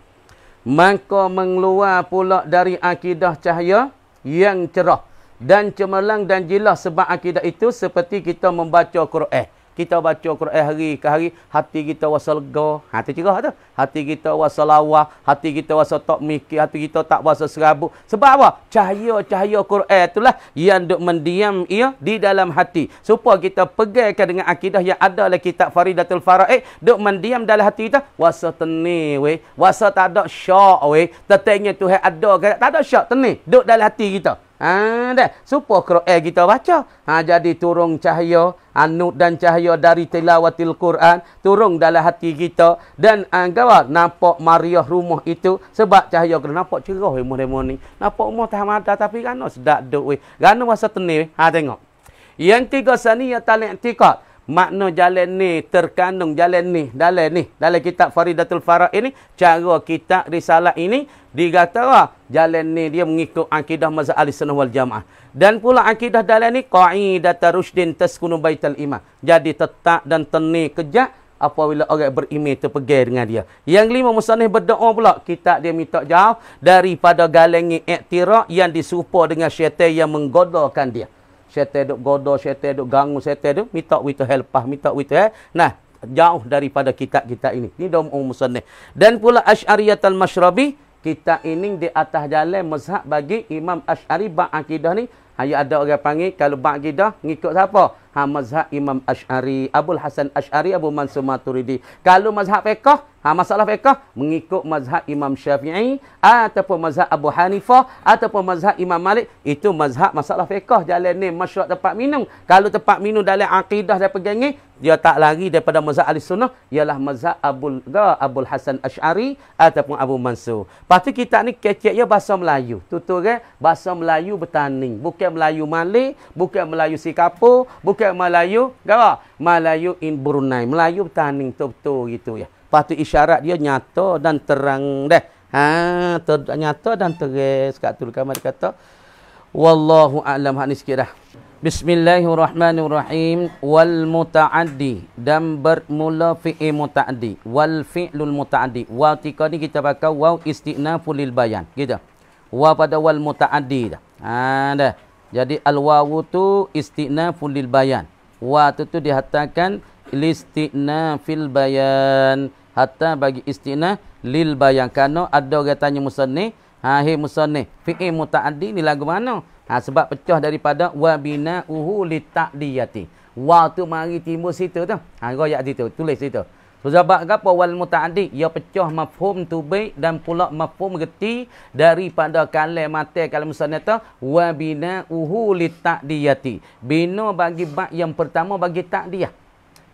Maka mengeluar pula dari akidah cahaya yang cerah dan cemerlang dan jelas sebab akidah itu seperti kita membaca Quran kita baca Quran hari ke hari, hati kita wasal lega. Ha tu cerah tu. Hati kita rasa lawa, hati kita rasa tak mikir, hati kita tak rasa serabut. Sebab apa? Cahaya-cahaya Quran itulah yang duk mendiam ia di dalam hati. Supaya kita pegangkan dengan akidah yang ada dalam kitab Faridatul Faraid, duk mendiam dalam hati kita, rasa tenang weh, rasa tak ada syak weh. Tetangnya Tuhan ada ke tak ada syak tenang duk dalam hati kita. Ha, Supo Quran eh, kita baca. Ha, jadi turung cahaya. anut dan cahaya dari tilawatil Quran. Turung dalam hati kita. Dan anggawa ha, nampak mariah rumah itu. Sebab cahaya kena nampak cerah rumah dia ni. Nampak rumah tak ada tapi kan sedap duk. Kan masa tenis. Ha, tengok. Yang tiga sani yang talik tikat makna jalan ni terkandung jalan ni dalam ni dalam kitab Faridatul Farah ini cara kitab risalah ini digatara lah. jalan ni dia mengikut akidah mazhab Alis Sunnah wal Jamaah dan pula akidah dalam ni qaidatul rusydin taskunu baitul iman jadi tetap dan teni kejak apabila orang beriman terpegai dengan dia yang lima musannif berdoa pula kitab dia minta jauh daripada galengi iktiraf yang diserupa dengan syaitan yang menggodakan dia syaitan duk godo, syaitan duk ganggu, syaitan duk minta kita helpah, minta kita eh. Nah, jauh daripada kita kita ini. Ini dalam umum sunnah. Dan pula Ash'ariyat al-Mashrabi, kitab ini di atas jalan mezhab bagi Imam Ash'ari, bak akidah ni, Ayah ada orang panggil kalau ba'gidah ngikut siapa? Ha mazhab Imam Ash'ari, Abdul Hasan Ash'ari, Abu Mansur Maturidi. Kalau mazhab fiqh, ha masalah fiqh mengikut mazhab Imam Syafi'i ataupun mazhab Abu Hanifah ataupun mazhab Imam Malik itu mazhab masalah fiqh jalan ni masyarakat tempat minum. Kalau tempat minum dalam akidah dia pegang dia tak lari daripada mazhab Ahli Sunnah ialah mazhab Abdul Abdul Hasan Ash'ari ataupun Abu Mansur. Pastu kita ni kecek ya bahasa Melayu. Tutur kan bahasa Melayu bertanding bukan Melayu Malay, bukan Melayu Singapura, bukan Melayu apa? Melayu in Brunei. Melayu taning tu tu gitu ya. Patu isyarat dia nyata dan terang deh. Ha, ter nyata dan terang kat tu kamar kata wallahu a'lam hak ni sikit dah. Bismillahirrahmanirrahim wal mutaaddi dan bermula fi'il mutaaddi wal fi'lul mutaaddi wa tika ni kita pakai waw istinafu lil bayan gitu wa pada wal mutaaddi dah ha dah jadi al-wawu tu istinaful lil bayan. Wa tu tu dihatakan fil bayan. Hatta bagi istina lil bayan. Kerana ada orang tanya musanni. Ha, hei musanni. Fi'i muta'adi ni lagu mana? Ha, sebab pecah daripada wabina'uhu li ta'diyati. Wa tu mari timbul situ tu. Ha, royak situ. Tulis situ. Sebab apa wal muta'addi? Ia pecah mafhum tu baik dan pula mafhum geti daripada kalai mati kalai misalnya tu. Wa bina uhu li ta'diyati. Bina bagi bak yang pertama bagi ta'diyah.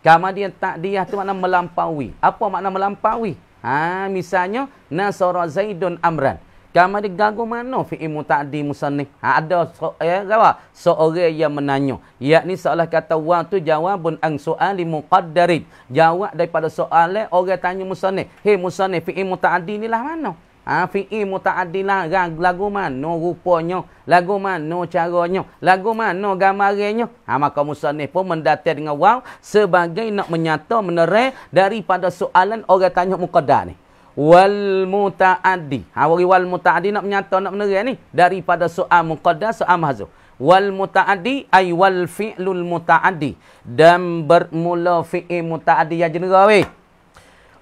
Kama dia ta'diyah tu makna melampaui. Apa makna melampaui? Ha, misalnya, Nasara Zaidun Amran. Kamu ada gagu mana fi'il muta'adi musanih? Ha, ada so, eh, ya, jawab. seorang yang menanya. ni seolah kata wa tu jawabun ang soali muqaddarin. Jawab daripada soalan orang tanya musanih. Hei musanih fi'il muta'adi ni lah mana? Ha, fi'il muta'adi lah lagu mana rupanya? Lagu mana caranya? Lagu mana gambarnya? Ha, maka musanih pun mendatang dengan wa sebagai nak menyata menerai daripada soalan orang tanya muqaddar ni wal mutaaddi. Ha bagi wal mutaaddi nak menyata nak menerang ni daripada soal muqaddas soal mahzuf. Wal mutaaddi ay wal fi'lul mutaaddi dan bermula fi'i mutaaddi yang general weh.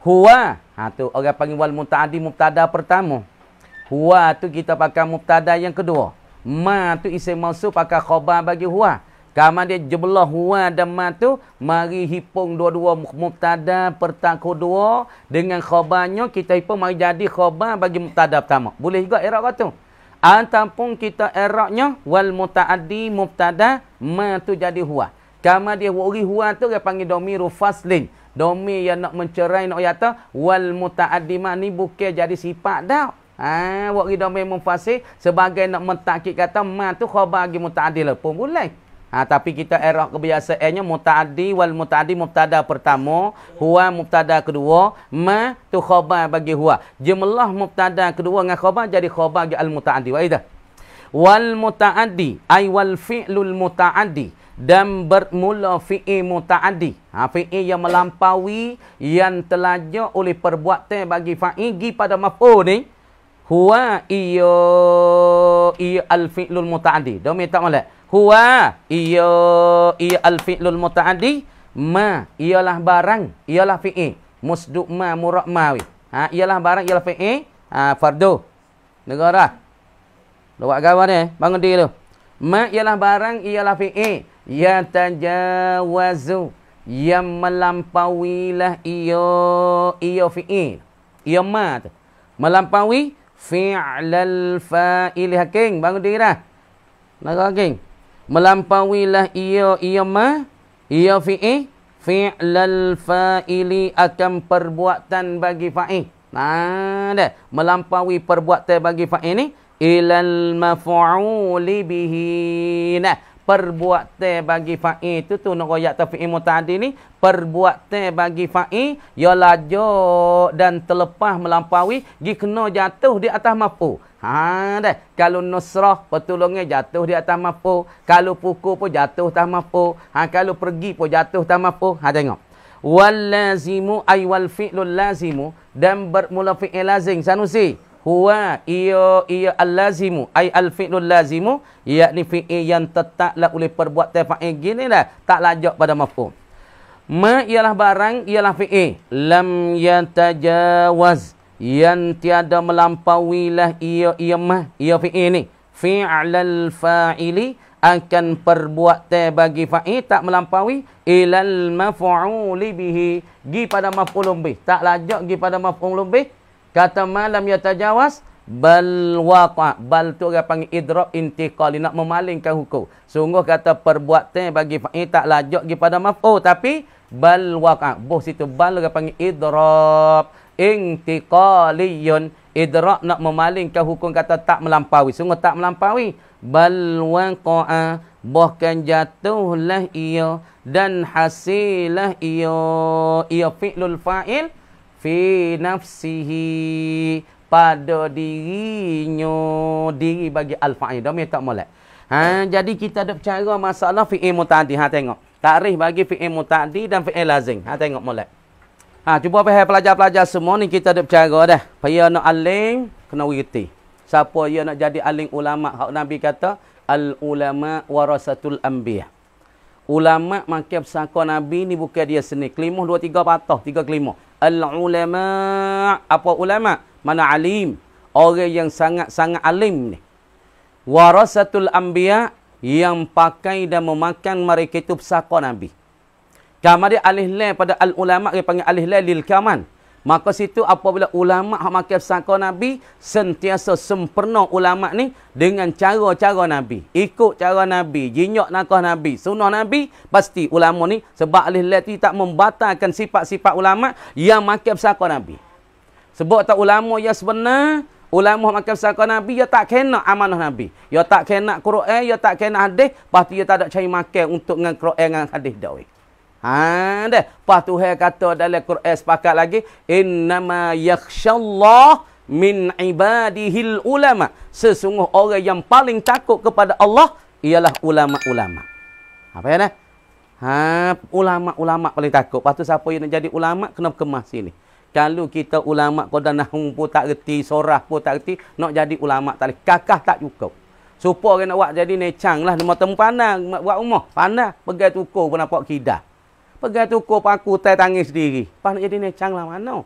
Huwa ha tu orang panggil wal mutaaddi mubtada pertama. Huwa tu kita pakai mubtada yang kedua. Ma tu isim mausul pakai khabar bagi huwa. Kama dia jebelah huwa dan matu, mari hipung dua-dua muktada pertama dua dengan khabarnya kita hipung mari jadi khabar bagi muktada pertama. Boleh juga era kata tu. Antapun kita eraknya wal mutaaddi muftada matu jadi huwa. Kama dia wuri huwa tu dia panggil domiru faslin. Domi yang nak mencerai nak yata wal mutaaddi ni bukan jadi sifat dah. Ah ha, wuri domi mufasih sebagai nak mentakik kata matu khabar bagi mutaaddi lah pun boleh. Ha, tapi kita erah kebiasaannya mutaadi wal mutaadi mubtada pertama, huwa mubtada kedua, ma tu khabar bagi huwa. Jumlah mubtada kedua dengan khabar jadi khabar bagi al mutaadi. Wa idah. Wal mutaadi, ai wal fi'lul mutaadi dan bermula fi'i mutaaddi. Ha, fi'i yang melampaui yang telahnya oleh perbuatan bagi fa'igi pada maf'ul ni huwa iyo iyo al fi'lul mutaadi. Dah minta molek. Hua, iyo iyo al-fi'lul muta'addi ma iyalah barang iyalah fi'il musdu ma murak mawi ha iyalah barang iyalah fi'il ha fardu negara lewat gawan eh bangun diri tu ma iyalah barang iyalah fi'il ya tajawazu yang melampaui lah iyo iyo fi'il iyo ma tu melampaui fi'lal fa'il hakeng bangun diri dah negara king melampauilah ia ia ma ia fi'i fi'lal fa'ili akan perbuatan bagi fa'i nah dah melampaui perbuatan bagi fa'i ni ilal maf'uli bihi nah perbuatan bagi fa'i tu tu nak royak tafi'i tadi ni perbuatan bagi fa'i ya lajo dan terlepas melampaui gi kena jatuh di atas maf'ul Ha deh, kalau nusrah pertolongan jatuh di atas mampu, kalau pukul pun jatuh tak mampu, ha kalau pergi pun jatuh tak mampu. Ha tengok. Wal lazimu ay wal fi'lul lazimu dan bermula fi'il lazim sanusi. Huwa iya iya al lazimu ay al fi'lul lazimu yakni fi'il yang tetaklah oleh perbuat fa'il gini lah. tak lajak pada mampu. Ma ialah barang ialah fi'il lam yatajawaz yang tiada melampaui lah ia ia mah ia fi'il ni fi'lal fa'ili akan perbuatan bagi fa'il tak melampaui ilal maf'uli bihi gi pada maf'ul lebih tak lajak gi pada maf'ul lebih kata malam ya tajawaz bal waqa bal tu orang panggil idrab intiqal nak memalingkan hukum sungguh kata perbuatan bagi fa'il tak lajak gi pada maf'ul tapi bal waqa boh situ bal orang panggil idrab intiqaliyun idrak nak memalingkan hukum kata tak melampaui sungguh tak melampaui bal waqa'a bahkan jatuhlah ia dan hasilah ia ia fi'lul fa'il fi nafsihi pada dirinya diri bagi al-fa'il dah tak molek ha jadi kita ada bercara masalah fi'il mutadi ha tengok tarikh bagi fi'il mutadi dan fi'il lazim ha tengok molek Ha cuba pergi pelajar-pelajar semua ni kita ada bercara dah. Paya nak aling kena reti. Siapa ia nak jadi aling ulama? Hak Nabi kata al ulama warasatul anbiya. Ulama makan bersangka Nabi ni bukan dia sendiri. Kelimah dua tiga patah, tiga kelimah. Al ulama apa ulama? Mana alim? Orang yang sangat-sangat alim ni. Warasatul anbiya yang pakai dan memakan mereka itu bersangka Nabi. Kalau dia alih lain pada al-ulama, dia panggil alih lain lil kaman. Maka situ apabila ulama hak makan sangka Nabi, sentiasa sempurna ulama ni dengan cara-cara Nabi. Ikut cara Nabi, jinyak nakah Nabi, sunah Nabi, pasti ulama ni sebab alih lain tak membatalkan sifat-sifat ulama yang makan sangka Nabi. Sebab tak ulama yang sebenar, ulama hak makan sangka Nabi, ia tak kena amanah Nabi. Ia tak kena Quran, ia tak kena hadis, pasti ia tak ada cari makan untuk dengan Quran dan hadis dawek. Haa dah. Lepas tu saya kata dalam Quran sepakat lagi. Innama yakshallah min ibadihil ulama. Sesungguh orang yang paling takut kepada Allah ialah ulama-ulama. Apa ya dah? Ha, ulama-ulama paling takut. Lepas tu siapa yang nak jadi ulama kena kemas sini. Kalau kita ulama kau dah nahum pun tak reti, sorah pun tak reti, nak jadi ulama tak boleh. Kakah tak cukup. Supaya orang nak buat jadi necang lah. Nama tempanan buat rumah. Panah pergi tukur pun nampak kidah. Pegang tukup aku, tak tangis sendiri. Pas nak jadi necang lah mana?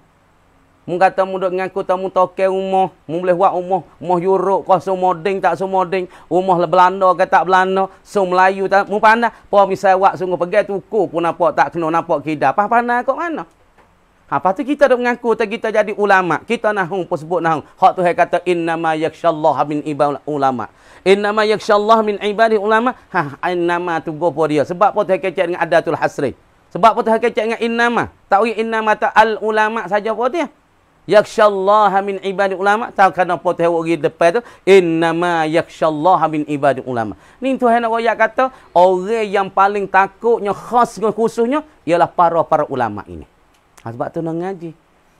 Mu kata mu duduk dengan aku, tak mu toke rumah. Mu boleh buat rumah. Rumah Europe kau semua ding, tak semua ding. Rumah Belanda ke tak Belanda. So Melayu tak. Mu pandai. Apa misalnya buat sungguh pegang tukup pun nampak tak kena nampak kita. apa pandai kau mana? Apa ha, tu kita duduk dengan aku, kita jadi ulama. Kita nahung pun sebut nahung. Hak tu kata, innama yaksyallah min ibadul ulama. Innama yaksyallah min ibadul ulama. Ha, innama tu gopo dia. Sebab apa tu yang kacau dengan adatul hasri. Sebab apa Tuhan kecek dengan innama? Tak ingat innama tak al-ulama' saja apa dia? Yaksyallaha min ibadil ulama' Tahu kan apa Tuhan pergi depan tu? Innama yaksyallaha min ibadil ulama' Ni Tuhan nak rakyat kata, orang yang paling takutnya, khas dengan khususnya, ialah para-para ulama' ini. Ha, sebab tu nak ngaji.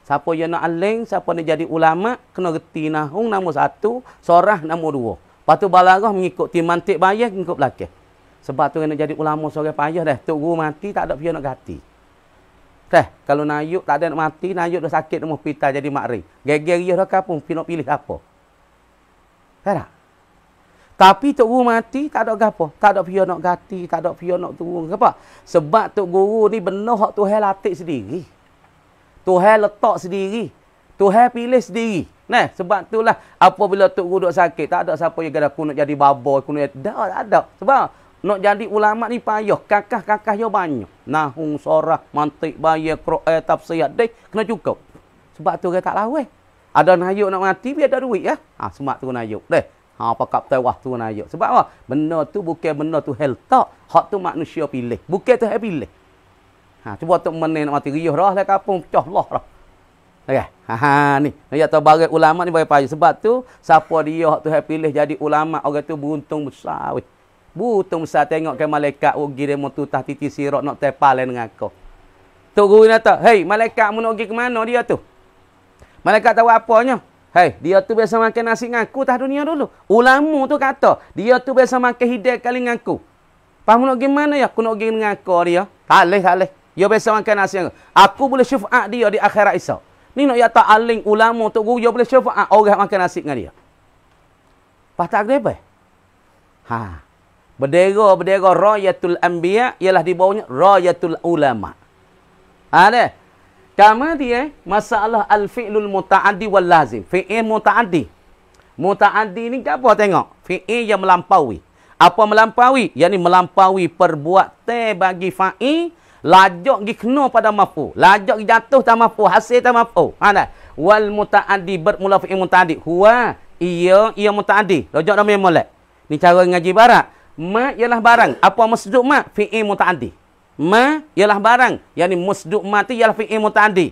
Siapa yang nak aling, siapa nak jadi ulama' kena reti nahung nombor satu, sorah nombor dua. Patu tu balarah mengikuti mantik bayar, mengikut belakang. Sebab tu nak jadi ulama seorang payah dah. Tok guru mati tak ada pihak nak ganti. Teh, kalau Nayuk tak ada nak mati, Nayuk dah sakit dalam hospital jadi makri. Gegel ria dah kapun, pergi nak pilih apa. Tak Tapi Tok Guru mati, tak ada gapo, Tak ada pihak nak ganti, tak ada pihak nak turun. Kenapa? Sebab Tok Guru ni benar hak Tuhan latih sendiri. Tuhan letak sendiri. Tuhan pilih sendiri. Nah, sebab itulah apabila Tok Guru duduk sakit, tak ada siapa yang kata aku jadi babo, aku nak jadi... tak ada. Sebab nak jadi ulama ni payah. Kakah-kakah yo banyak. Nahung, sorah, mantik, bayar, kru'ay, tafsiyat. Dek, kena cukup. Sebab tu orang tak lawih. Eh. Ada nayuk nak mati, biar ada duit ya. Ha, semak tu nayuk. Dek. Ha, pakap tewah tu nayuk. Sebab apa? Benda tu bukan benda tu hel tak. Hak tu manusia pilih. Bukan tu hel pilih. Ha, cuba tu menin nak mati. Riuh dah lah kapung. Pecah lah lah. Okay. Ha, ha, ni. Nak ya, tahu bagai ulama ni bagai payah. Sebab tu, siapa dia hak tu hel pilih jadi ulama. Orang tu beruntung besar. Weh. Butung besar tengok ke malaikat pergi oh, dia mau tutah titi sirak nak tepal dengan aku. Tok guru kata, hei malaikat mau nak pergi ke mana dia tu? Malaikat tahu apanya? Hei, dia tu biasa makan nasi dengan aku tah dunia dulu. Ulama tu kata, dia tu biasa makan hidup kali dengan aku. Faham nak pergi mana ya? Aku nak pergi dengan aku dia. Ya? Tak boleh, Dia biasa makan nasi aku. Aku boleh syufa'at dia di akhirat isa. Ni nak tak aling ulama tok guru, dia boleh syufa'at orang makan nasi dengan dia. Pas tak kena apa? Haa. Berdera-berdera Rayatul Anbiya ialah di bawahnya Rayatul Ulama. Ha, ada. Kamu dia masalah al-fi'lul muta'addi wal lazim. Fi'il muta'addi. Muta'addi ni apa tengok? Fi'il yang melampaui. Apa melampaui? Yang ni melampaui perbuatan bagi fa'i lajak gi kena pada mafu. Lajak gi jatuh tak mafu, hasil tak mafu. Ha, ada. Wal muta'addi bermula fi'il muta'addi. Huwa ia ia muta'addi. Lajak dah yang molek. Ni cara ngaji barat. Ma ialah barang. Apa masduk ma? Fi'il muta'addi. Ma ialah barang. Yang ni masduk ma tu ialah fi'il muta'addi.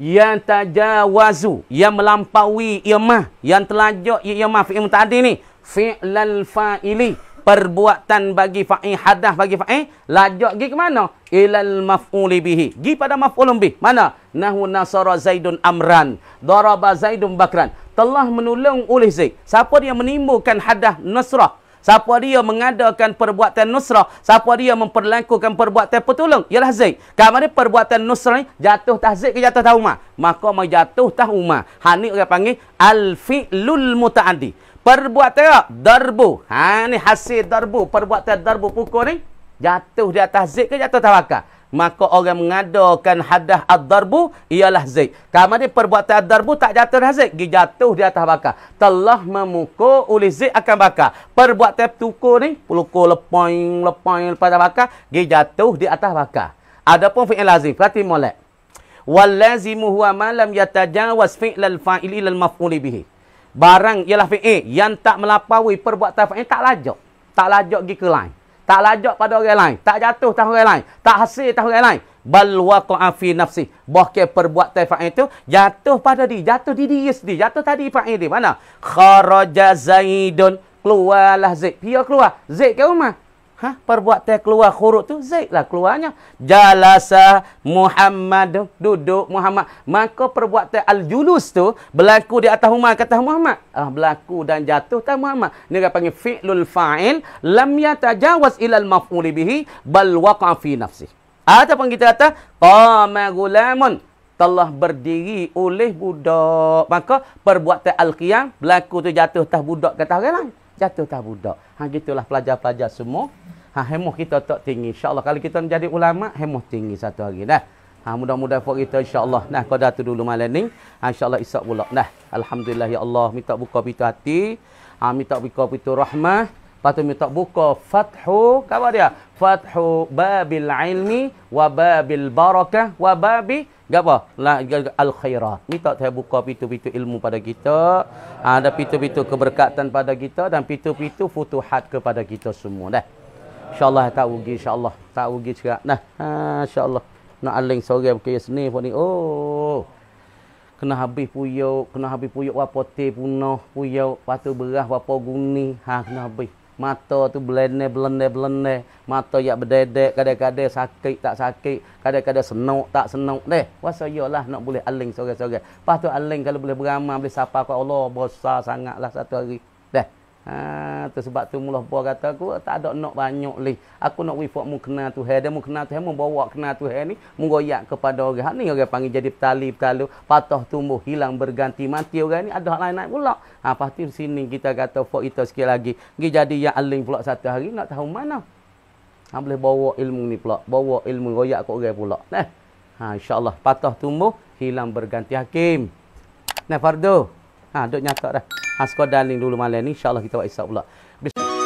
Yang tajawazu. Yang melampaui ilmah. Yang telajuk ilmah fi'il muta'addi ni. Fi'lal fa'ili. Perbuatan bagi fa'i hadah bagi fa'i. Lajuk pergi ke mana? Ilal maf'uli bihi. Gi pada maf'ulun bih. Mana? Nahu nasara zaidun amran. Daraba zaidun bakran. Telah menolong oleh zaid. Siapa dia menimbulkan hadah nasrah? Siapa dia mengadakan perbuatan nusrah? Siapa dia memperlakukan perbuatan petulung? Ialah Zaid. Kalau ni perbuatan nusrah ni jatuh tah Zaid ke jatuh tah Umar? Maka mai jatuh tah Umar. Ha ni orang panggil al-fi'lul muta'addi. Perbuatan darbu. Ha ni hasil darbu, perbuatan darbu pukul ni jatuh di atas Zaid ke jatuh tah Wakar? maka orang mengadakan hadah ad-darbu ialah Zaid. Kama dia perbuatan ad-darbu tak jatuh dah Zaid. Dia jatuh di atas bakar. Telah memukul oleh Zaid akan bakar. Perbuatan tukul ni, pelukul lepoing, lepoing, pada atas bakar. Dia jatuh di atas bakar. Adapun fi'il lazim. Perhati molek. Wallazimu huwa malam yatajawas fi'lal fa'ili lal maf'uli bihi. Barang ialah fi'il yang tak melapaui perbuatan fi'il tak lajak. Tak lajak pergi ke lain tak lajak pada orang lain, tak jatuh tahu orang lain, tak hasil tahu orang lain. Bal waqa'a fi nafsi. Bahkan perbuat fa'il itu jatuh pada diri, jatuh di diri sendiri, jatuh tadi fa'il di mana? Kharaja Zaidun. Keluarlah Zaid. Pia keluar. Zaid ke rumah. Ha? Perbuatan keluar huruf tu Zaid lah keluarnya. Jalasa Muhammad duduk Muhammad. Maka perbuatan al-julus tu berlaku di atas rumah kata Muhammad. Ah berlaku dan jatuh tak Muhammad. Ni dia panggil fi'lul fa'il lam Jawas ilal mafuli bihi bal waqa fi nafsi. Ataupun ah, kita kata qama gulamun telah berdiri oleh budak. Maka perbuatan al-qiyam berlaku tu jatuh tak budak kata orang lain. Jatuh tak budak. Hang gitulah pelajar-pelajar semua. Ha hemoh kita tak tinggi. Insya-Allah kalau kita menjadi ulama hemoh tinggi satu hari dah. Ha mudah-mudahan buat kita insya-Allah. Nah, kau dah tu dulu malam ni. Ha insya-Allah esok pula. Nah, alhamdulillah ya Allah minta buka pintu hati. Ha minta buka pintu rahmah. Patut minta buka fathu kau dia fathu babil ilmi wa barakah wa Gak apa La al khairat. Ni tak saya buka pintu-pintu ilmu pada kita, ah, ada pintu-pintu keberkatan pada kita dan pintu-pintu futuhat kepada kita semua dah. Insya-Allah tak rugi insya-Allah. Tak rugi juga. Nah, ha insya-Allah. Nak aling sore pakai sini pun ni. Oh. Kena habis puyuk, kena habis puyuk apa teh punah, puyuk patu berah apa guni. Ha kena habis. Mata tu belene belene belene. Mata yak berdedek kadang-kadang sakit tak sakit, kadang-kadang senok tak senok deh. Kuasa iyalah nak boleh aling sore-sore. Pas tu aling kalau boleh beramal boleh sapa kat Allah besar sangatlah satu hari. Ha, tu sebab tu mula buah kata aku tak ada nak banyak li. Aku nak wifak mu kena tu hai. Dia mu kena tu hai. Mu bawa kena tu hai ni. Mu kepada orang. Ha, ni orang panggil jadi petali, petalu. Patah tumbuh, hilang, berganti, mati orang ni. Ada hal lain naik pula. Ha, pasti sini kita kata fok itu sikit lagi. Dia jadi yang aling pula satu hari. Nak tahu mana. Ha, boleh bawa ilmu ni pula. Bawa ilmu goyak ke orang pula. Nah. Ha, InsyaAllah. Patah tumbuh, hilang, berganti. Hakim. Nah, Fardu. Ha, duk nyatak dah. Ha, skor dah link dulu malam ni. InsyaAllah kita buat isap pula.